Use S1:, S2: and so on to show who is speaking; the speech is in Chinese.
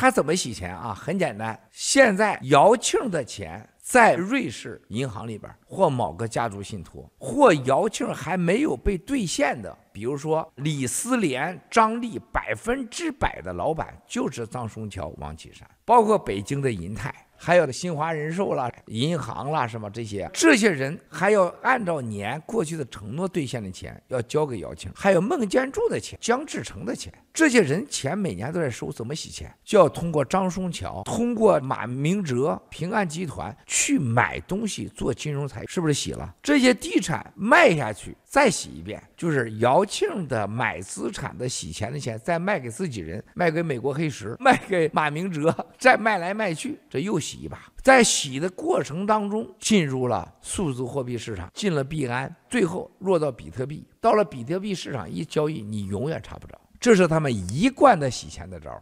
S1: 他怎么洗钱啊？很简单，现在姚庆的钱在瑞士银行里边，或某个家族信托，或姚庆还没有被兑现的，比如说李思廉、张立，百分之百的老板就是张松桥、王岐山，包括北京的银泰。还有的新华人寿啦、银行啦什么这些，这些人还要按照年过去的承诺兑现的钱，要交给姚庆，还有孟建柱的钱，江志成的钱，这些人钱每年都在收，怎么洗钱？就要通过张松桥，通过马明哲，平安集团去买东西做金融财，是不是洗了？这些地产卖下去，再洗一遍，就是姚庆的买资产的洗钱的钱，再卖给自己人，卖给美国黑石，卖给马明哲，再卖来卖去，这又洗。洗一把，在洗的过程当中进入了数字货币市场，进了币安，最后落到比特币。到了比特币市场一交易，你永远查不着，这是他们一贯的洗钱的招。